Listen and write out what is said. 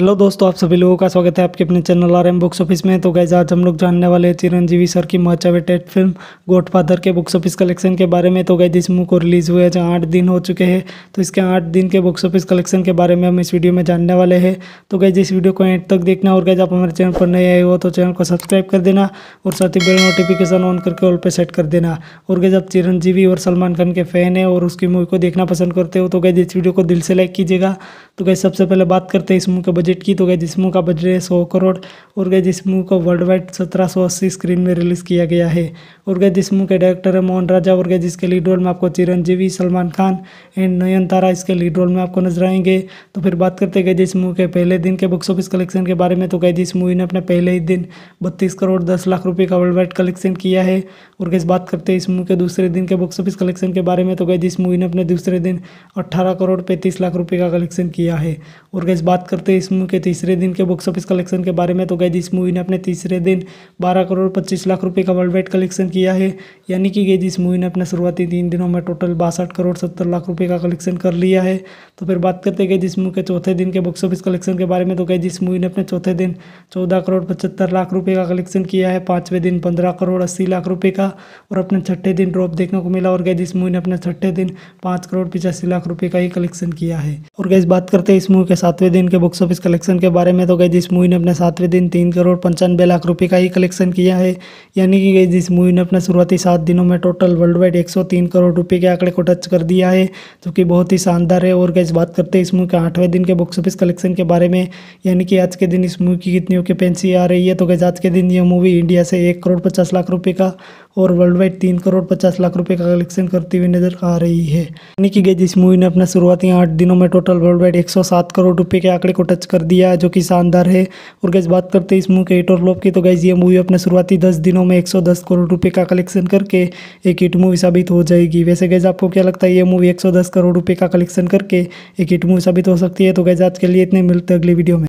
hello दोस्तों आप सभी लोगों का स्वागत है आपके अपने channel R M box office में तो गैज आज हम लोग जानने वाले हैं चिरंजीवी सर की मच अवेटेड फिल्म गॉडफादर के बुक्स ऑफिस कलेक्शन के बारे में तो गैज इस मूव को रिलीज़ हुए जहाँ आठ दिन हो चुके हैं तो इसके आठ दिन के बुक्स ऑफिस कलेक्शन के बारे में हम इस वीडियो में जानने वाले हैं तो गैज इस वीडियो को एंड तक देखना और गैज आप हमारे चैनल पर नए आए हो तो चैनल को सब्सक्राइब कर देना और साथ ही बेल नोटिफिकेशन ऑन करके ऑल पर सेट कर देना और गैज आप चिरंजीवी और सलमान खान के फ़ैन है और उसकी मूवी को देखना पसंद करते हो तो गैज इस वीडियो को दिल से लाइक कीजिएगा तो गैज सबसे पहले बात करते हैं इस मूवी के बजट की तो गए इस का बजट है सौ करोड़ और गए इस को वर्ल्ड वाइड सत्रह सौ अस्सी स्क्रीन में रिलीज़ किया गया है और गए इस के डायरेक्टर है मोहन राजा और गए जिसके लीड रोल में आपको चिरंजीवी सलमान खान एंड नयन तारा इसके लीड रोल में आपको नजर आएंगे तो फिर बात करते गए इस मूव के पहले दिन के बॉक्स ऑफिस कलेक्शन के बारे में तो गए इस मूवी ने अपने पहले ही दिन बत्तीस करोड़ दस लाख रुपये का वर्ल्ड वाइड कलेक्शन किया है और गैस बात करते हैं इस मूवी के दूसरे दिन के बॉक्स ऑफिस कलेक्शन के बारे में तो गए इस मूवी ने अपने दूसरे दिन अट्ठारह करोड़ पैंतीस लाख रुपये का कलेक्शन किया है और गैस बात करते हैं इस मूवी के तीसरे दिन के बॉक्स ऑफिस कलेक्शन के बारे में तो गई इस मूवी ने अपने तीसरे दिन बारह करोड़ पच्चीस लाख रुपये का वर्ल्ड वाइड कलेक्शन किया है यानी कि गई इस मूवी ने अपने शुरुआती तीन दिनों में टोटल बासठ करोड़ सत्तर लाख रुपये का कलेक्शन कर लिया है तो फिर बात करते गए जिस मूवी के चौथे दिन के बॉक्स ऑफिस कलेक्शन के बारे में तो गई जिस मूवी ने अपने चौथे दिन चौदह करोड़ पचहत्तर लाख रुपये का कलेक्शन किया है पाँचवें दिन पंद्रह करोड़ अस्सी लाख रुपये का और अपने छठे दिन ड्रॉप देखने को मिला और गए जिस मूवी ने अपने छठे दिन पाँच करोड़ पिचासी लाख रुपये का ही कलेक्शन किया है और गैस बात करते हैं इस मूवी के सातवें दिन के बॉक्स ऑफिस कलेक्शन के बारे में तो गई जिस मूवी ने अपने सातवें दिन तीन करोड़ पंचानवे लाख रुपये का ही कलेक्शन किया है यानी कि गई जिस मूवी ने अपने शुरुआती सात दिनों में टोटल वर्ल्ड वाइड एक करोड़ रुपये के आंकड़े को टच कर दिया है जो कि बहुत ही शानदार है और गैस बात करते हैं इस मूवी के आठवें दिन के बॉक्स ऑफिस कलेक्शन के बारे में यानी कि आज के दिन इस मूवी की कितनी ओकेपेंसी आ रही है तो गैस आज के दिन यह मूवी इंडिया से एक करोड़ पचास लाख रुपये का और वर्ल्ड वाइड तीन करोड़ पचास लाख रुपये का कलेक्शन करती हुई नजर आ रही है यानी कि गैज इस मूवी ने अपना शुरुआती आठ दिनों में टोटल वर्ल्ड वाइड एक करोड़ रुपये के आंकड़े को टच कर दिया जो कि शानदार है और गैस बात करते हैं इस मूवी के हिट और लोप की तो गैस ये मूवी अपने शुरुआती दस दिनों में एक करोड़ रुपये का कलेक्शन करके एक हिट मूवी साबित हो जाएगी वैसे गैस आपको क्या लगता है ये मूवी एक करोड़ रुपये का कलेक्शन करके एक हिट मूवी साबित हो सकती है तो गैजाज के लिए इतने मिलते अगली वीडियो में